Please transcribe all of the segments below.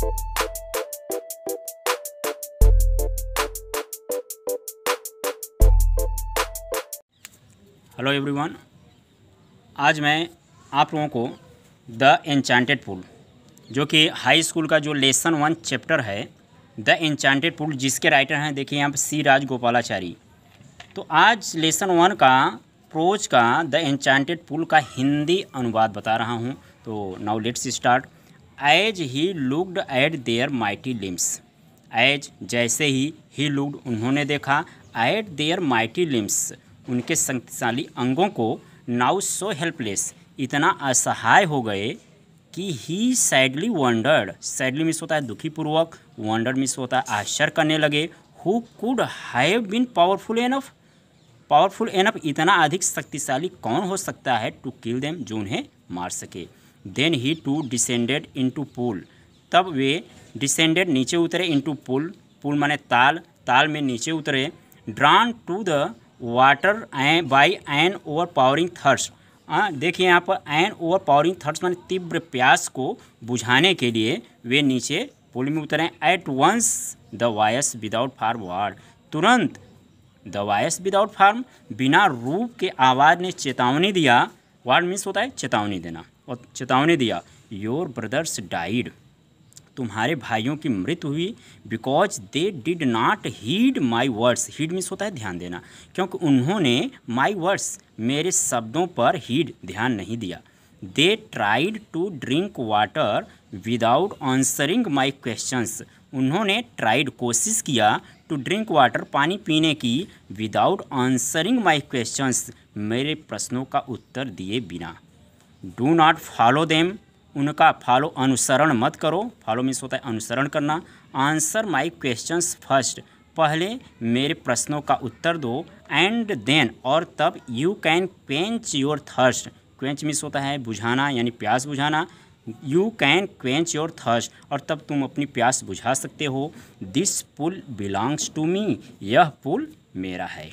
Hello everyone आज मैं आप लोगों को द एनचांटेड पुल जो कि हाई स्कूल का जो लेसन वन चैप्टर है द एनचांटेड पुल जिसके राइटर हैं देखिए यहाँ पर सी राजगोपालाचारी तो आज लेसन वन का प्रोज का द एनचांटेड पुल का हिंदी अनुवाद बता रहा हूँ तो now let's start as he looked at their mighty limbs as जैसे ही ही लुकड उन्होंने देखा एट देयर माइटी लिम्स उनके शक्तिशाली अंगों को नाउ सो हेल्पलेस इतना असहाय हो गए कि he sadly wondered sadly means होता है दुखीपूर्वक वंडर मिस होता है आश्चर्य करने लगे who could have been powerful enough powerful enough इतना अधिक शक्तिशाली कौन हो सकता है टू किल देम जो उन्हें मार सके then he too descended into pool तब वे डिसेंडेड नीचे उतरे इनटू पुल पुल माने ताल ताल में नीचे उतरे drawn to the water by an overpowering thirst देखिए यहाँ पर एन ओवर पावरिंग थर्स माने तीव्र प्यास को बुझाने के लिए वे नीचे पुल में उतरे at once the voice without form warned तुरंत द वायस विदाउट फार्म बिना रूप के आवाज़ ने चेतावनी दिया वार्ड मीन्स होता है चेतावनी देना और चेतावनी दिया योर ब्रदर्स डाइड तुम्हारे भाइयों की मृत्यु हुई because they did not heed my words heed means होता है ध्यान देना क्योंकि उन्होंने माई वर्ड्स मेरे शब्दों पर हीड ध्यान नहीं दिया they tried to drink water without answering my questions उन्होंने ट्राइड कोशिश किया टू ड्रिंक वाटर पानी पीने की विदाउट आंसरिंग माई क्वेश्चंस मेरे प्रश्नों का उत्तर दिए बिना डू नॉट फॉलो देम उनका फॉलो अनुसरण मत करो फॉलो मीन्स होता है अनुसरण करना आंसर माई क्वेश्चन फर्स्ट पहले मेरे प्रश्नों का उत्तर दो एंड देन और तब you can quench your thirst quench means होता है बुझाना यानी प्यास बुझाना you can quench your thirst और तब तुम अपनी प्यास बुझा सकते हो this pool belongs to me यह पुल मेरा है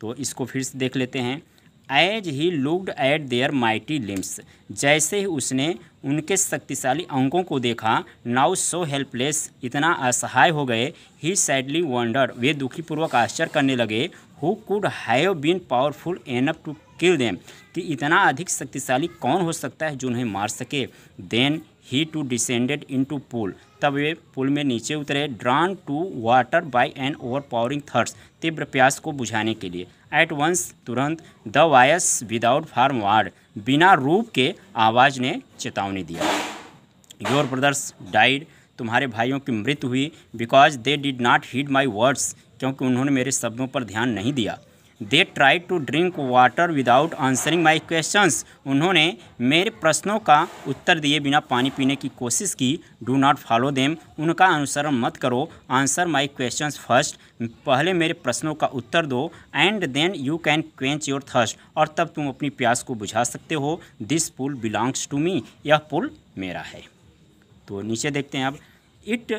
तो इसको फिर से देख लेते हैं as he looked at their mighty limbs जैसे ही उसने उनके शक्तिशाली अंकों को देखा नाउ सो हेल्पलेस इतना असहाय हो गए ही सैडली वंडर वे दुखीपूर्वक आश्चर्य करने लगे who could have been powerful up to kill them कि इतना अधिक शक्तिशाली कौन हो सकता है जो उन्हें मार सके then he too descended into pool तब वे पुल में नीचे उतरे drawn to water by an overpowering thirst तीव्र प्यास को बुझाने के लिए एट वंस तुरंत the voice without form warned बिना रूप के आवाज़ ने चेतावनी दिया योर ब्रदर्स डाइड तुम्हारे भाइयों की मृत्यु हुई because they did not heed my words क्योंकि उन्होंने मेरे शब्दों पर ध्यान नहीं दिया they try to drink water without answering my questions उन्होंने मेरे प्रश्नों का उत्तर दिए बिना पानी पीने की कोशिश की डू नॉट फॉलो देम उनका अनुसरण मत करो आंसर माई क्वेश्चंस फर्स्ट पहले मेरे प्रश्नों का उत्तर दो and then you can quench your thirst और तब तुम अपनी प्यास को बुझा सकते हो this pool belongs to me यह पुल मेरा है तो नीचे देखते हैं अब it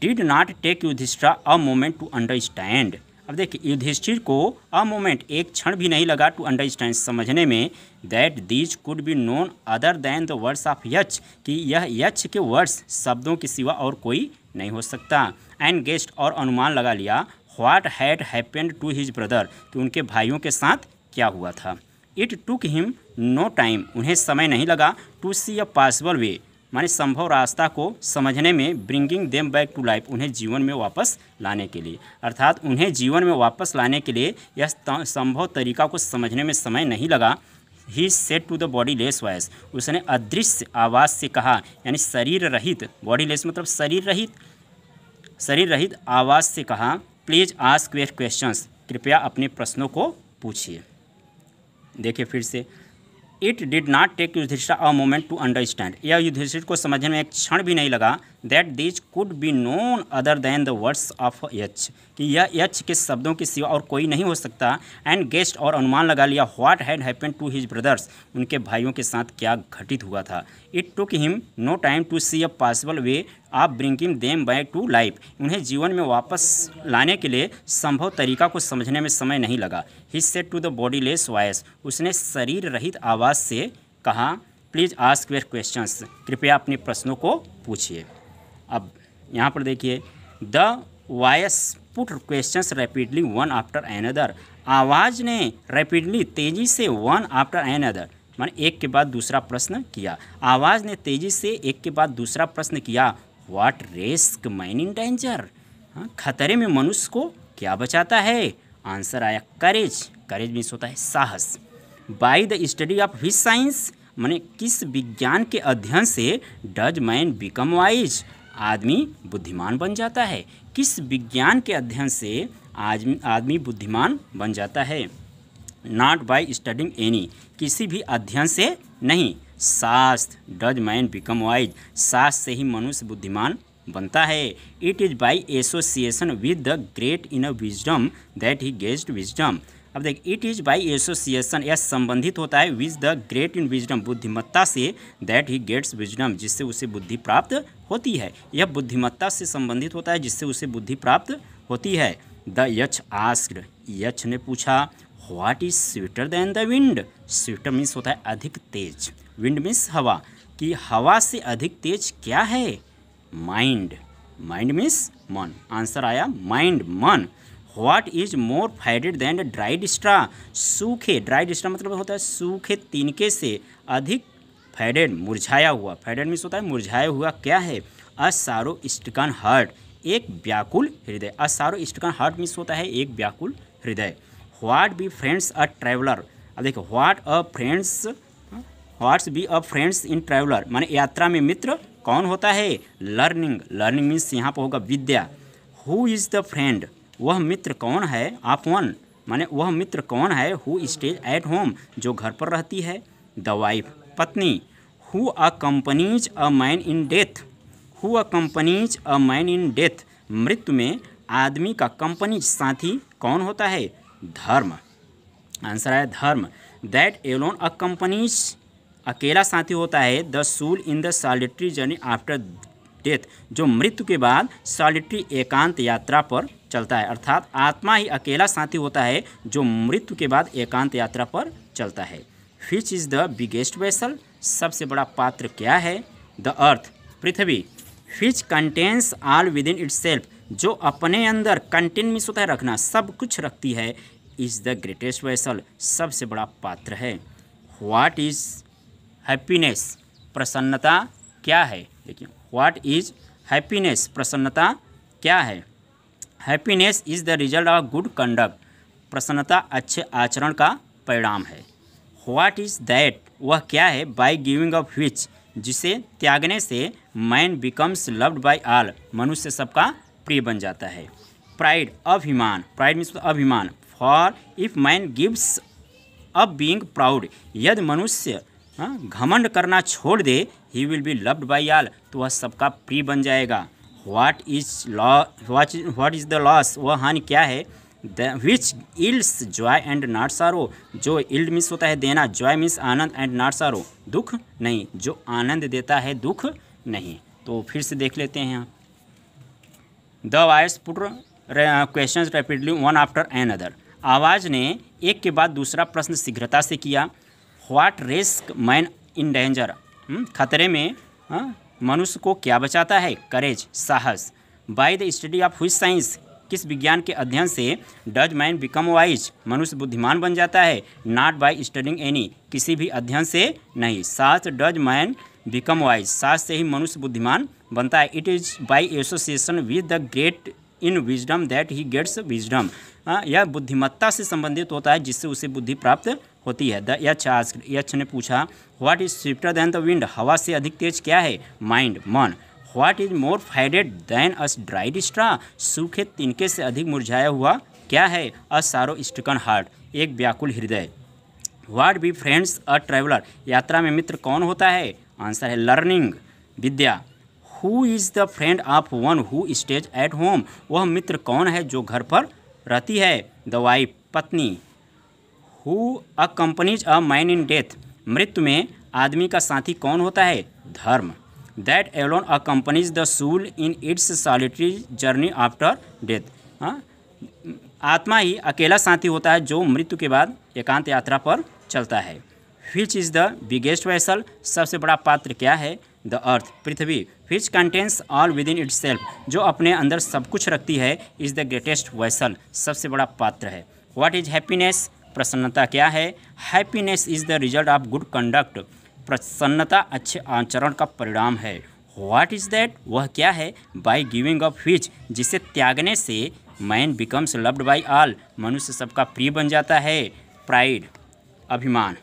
did not take Yudhishthira a moment to understand अब देखिए युधिष्ठिर को अ मोमेंट एक क्षण भी नहीं लगा टू अंडरस्टैंड समझने में that these could be none other than the words of Yaksha कि यह यच के वर्ड्स शब्दों के सिवा और कोई नहीं हो सकता एंड गेस्ट और अनुमान लगा लिया what had happened to his brother कि उनके भाइयों के साथ क्या हुआ था it took him no time उन्हें समय नहीं लगा टू सी अ पॉसिबल वे माने संभव रास्ता को समझने में bringing them back to life उन्हें जीवन में वापस लाने के लिए अर्थात उन्हें जीवन में वापस लाने के लिए यह संभव तरीका को समझने में समय नहीं लगा he said to the bodiless voice उसने अदृश्य आवाज़ से कहा यानी शरीर रहित बॉडी लेस मतलब शरीर रहित शरीर रहित आवाज़ से कहा प्लीज़ आस्क क्वेश्चन क्वेश्चंस कृपया अपने प्रश्नों को पूछिए देखिए फिर से it did not take Yudhishthira a moment to understand यह युधिष्ठिर को समझने में एक क्षण भी नहीं लगा that these could be none other than the words of Yaksha कि यह यच के शब्दों के सिवा और कोई नहीं हो सकता एंड गेस्ट और अनुमान लगा लिया what had happen to his brothers उनके भाइयों के साथ क्या घटित हुआ था it took him no time to see a possible way of bringing them back to life उन्हें जीवन में वापस लाने के लिए संभव तरीका को समझने में समय नहीं लगा he said to the bodiless voice उसने शरीर रहित आवाज़ से कहा प्लीज़ आस्क वेयर क्वेश्चंस कृपया अपने प्रश्नों को पूछिए अब यहाँ पर देखिए the voice put questions rapidly one after another आवाज़ ने रैपिडली तेज़ी से वन आफ्टर एनदर मैंने एक के बाद दूसरा प्रश्न किया आवाज़ ने तेज़ी से एक के बाद दूसरा प्रश्न किया वाट रेस्क मैन इन डेंजर खतरे में मनुष्य को क्या बचाता है आंसर आया करेज करेज मीन्स होता है साहस by the study of which science मैंने किस विज्ञान के अध्ययन से डज मैन बिकम वाइज आदमी बुद्धिमान बन जाता है किस विज्ञान के अध्ययन से आदमी आदमी बुद्धिमान बन जाता है नॉट बाई स्टडिंग एनी किसी भी अध्ययन से नहीं शास्त्र डज मैन बिकम वाइज शास्त्र से ही मनुष्य बुद्धिमान बनता है it is by association with the great in a wisdom that he गेस्ट विजडम अब देख इट इज़ बाई एसोसिएशन यह संबंधित होता है with the great in wisdom बुद्धिमत्ता से दैट ही गेट्स विजडम जिससे उसे बुद्धि प्राप्त होती है यह बुद्धिमत्ता से संबंधित होता है जिससे उसे बुद्धि प्राप्त होती है द यच आस्क यच ने पूछा what is sweeter than the wind sweeter means होता है अधिक तेज विंड मीन्स हवा कि हवा से अधिक तेज क्या है माइंड माइंड मीन्स मन आंसर आया माइंड मन what is more faded than dried straw सूखे ड्राइड स्ट्रा मतलब होता है सूखे तिनके से अधिक फैडेड मुरझाया हुआ फैडेड मीन्स होता है मुरझाया हुआ क्या है असारो स्टिकन हार्ट एक व्याकुल हृदय असारो स्टिकन हार्ट मीन्स होता है एक व्याकुल हृदय what be friends a traveller अब देखो what a friends what's be a friends in traveller माने यात्रा में मित्र कौन होता है लर्निंग लर्निंग मीन्स यहाँ पर होगा विद्या हु इज़ द फ्रेंड वह मित्र कौन है आप वन माने वह मित्र कौन है हु स्टेज एट होम जो घर पर रहती है द वाइफ पत्नी who accompanies a man in death who accompanies a man in death मृत्यु में आदमी का कंपनी साथी कौन होता है धर्म आंसर है धर्म दैट एलोन अ कंपनीज अकेला साथी होता है the soul in the solitary journey after death जो मृत्यु के बाद सॉलिटरी एकांत यात्रा पर चलता है अर्थात आत्मा ही अकेला साथी होता है जो मृत्यु के बाद एकांत यात्रा पर चलता है which is the biggest vessel सबसे बड़ा पात्र क्या है द अर्थ पृथ्वी which contains all within its जो अपने अंदर कंटेन मीस होता है रखना सब कुछ रखती है इज़ द ग्रेटेस्ट वेसल सबसे बड़ा पात्र है व्हाट इज़ हैप्पीनेस प्रसन्नता क्या है देखिए व्हाट इज़ हैप्पीनेस प्रसन्नता क्या है happiness is the result of good conduct प्रसन्नता अच्छे आचरण का परिणाम है व्हाट इज़ दैट वह क्या है बाई गिविंग ऑफ विच जिसे त्यागने से man becomes loved by all मनुष्य सबका प्रिय बन जाता है प्राइड अभिमान प्राइड मीन्स अभिमान for if man gives up being proud यदि मनुष्य हाँ, घमंड करना छोड़ दे he will be loved by all तो वह सबका प्रिय बन जाएगा what is law what is what is the loss वह हानि क्या है the which yields joy and not sorrow जो इल्ड मिस होता है देना जॉय मिस आनंद एंड नॉट सारो दुख नहीं जो आनंद देता है दुख नहीं तो फिर से देख लेते हैं the voice put question rapidly one after another आवाज़ ने एक के बाद दूसरा प्रश्न शीघ्रता से किया what rescues man in danger खतरे में हाँ? मनुष्य को क्या बचाता है करेज साहस by the study of which science किस विज्ञान के अध्ययन से डज मैन बिकम वाइज मनुष्य बुद्धिमान बन जाता है नॉट बाय स्टडिंग एनी किसी भी अध्ययन से नहीं साथ डज मैन बिकम वाइज साथ से ही मनुष्य बुद्धिमान बनता है it is by association with the great in wisdom that he gets wisdom यह बुद्धिमत्ता से संबंधित होता है जिससे उसे बुद्धि प्राप्त होती है द यच आस्क यच ने पूछा what is swifter than the wind हवा से अधिक तेज क्या है माइंड मन what is more faded than as dried straw सूखे तिनके से अधिक मुरझाया हुआ क्या है अ सारो स्टिकन हार्ट एक व्याकुल हृदय what be friends a traveller यात्रा में मित्र कौन होता है आंसर है लर्निंग विद्या who is the friend of one who stays at home वह मित्र कौन है जो घर पर रहती है द वाइफ पत्नी who accompanies a man in death मृत्यु में आदमी का साथी कौन होता है धर्म that Elon companies the soul in its solitary journey after death आत्मा ही अकेला साथी होता है जो मृत्यु के बाद एकांत यात्रा पर चलता है which is the biggest vessel सबसे बड़ा पात्र क्या है द अर्थ पृथ्वी which contains all within its जो अपने अंदर सब कुछ रखती है इज़ द ग्रेटेस्ट वैसल सबसे बड़ा पात्र है व्हाट इज हैप्पीनेस प्रसन्नता क्या है happiness is the result of good conduct प्रसन्नता अच्छे आचरण का परिणाम है व्हाट इज़ दैट वह क्या है बाय गिविंग ऑफ फिच जिसे त्यागने से man becomes loved by all मनुष्य सबका प्रिय बन जाता है प्राइड अभिमान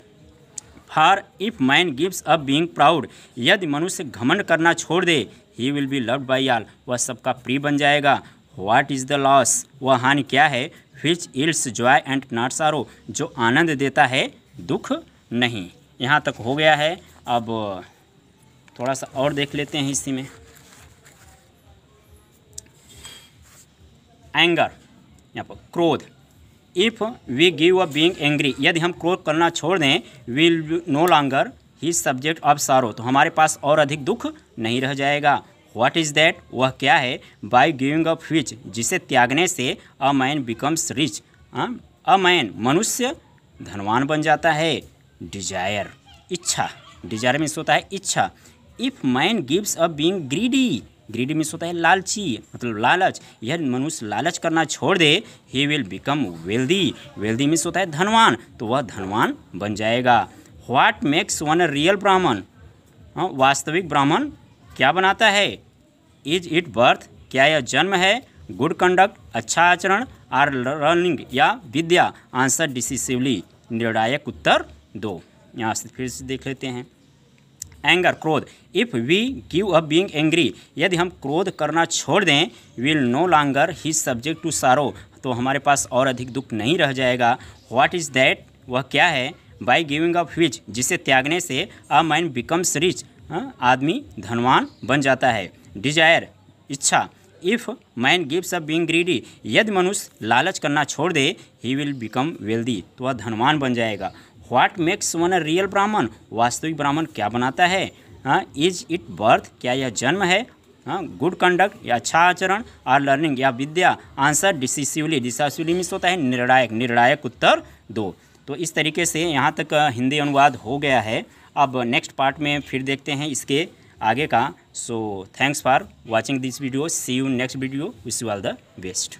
for if man gives up being proud यदि मनुष्य घमंड करना छोड़ दे he will be loved by all वह सबका प्रिय बन जाएगा व्हाट इज़ द लॉस वह हानि क्या है which yields joy and not sorrow जो आनंद देता है दुख नहीं यहाँ तक हो गया है अब थोड़ा सा और देख लेते हैं इसी में एंगर यहाँ पर क्रोध if we give a being angry यदि हम क्रोध करना छोड़ दें will no longer he subject of sorrow तो हमारे पास और अधिक दुख नहीं रह जाएगा व्हाट इज़ दैट वह क्या है बाई गिविंग अप विच जिसे त्यागने से a man becomes rich a man मनुष्य धनवान बन जाता है डिजायर इच्छा डिजायर मीन्स होता है इच्छा if man gives up being greedy greedy means होता है लालची मतलब लालच यह मनुष्य लालच करना छोड़ दे he will become wealthy wealthy means होता है धनवान तो वह धनवान बन जाएगा what makes one a real Brahmin वास्तविक ब्राह्मण क्या बनाता है इज इट बर्थ क्या यह जन्म है गुड कंडक्ट अच्छा आचरण आर लर्निंग या विद्या आंसर डिसिसिवली निर्णायक उत्तर दो यहाँ से फिर से देख लेते हैं एंगर क्रोध if we give a being angry यदि हम क्रोध करना छोड़ दें will no longer he subject to sorrow तो हमारे पास और अधिक दुख नहीं रह जाएगा व्हाट इज़ दैट वह क्या है बाई गिविंग अप विच जिसे त्यागने से अ माइंड बिकम्स रिच हाँ, आदमी धनवान बन जाता है डिजायर इच्छा if man gives up being greedy यदि मनुष्य लालच करना छोड़ दे ही विल बिकम वेल्दी तो वह धनवान बन जाएगा what makes one a real Brahmin वास्तविक ब्राह्मण क्या बनाता है इज इट बर्थ क्या यह जन्म है गुड हाँ, कंडक्ट या अच्छा आचरण और लर्निंग या विद्या आंसर डिसिसिवली डिसिवली मिस होता है निर्णायक निर्णायक उत्तर दो तो इस तरीके से यहाँ तक हिंदी अनुवाद हो गया है अब नेक्स्ट पार्ट में फिर देखते हैं इसके आगे का so thanks for watching this video see you next video wish you all the best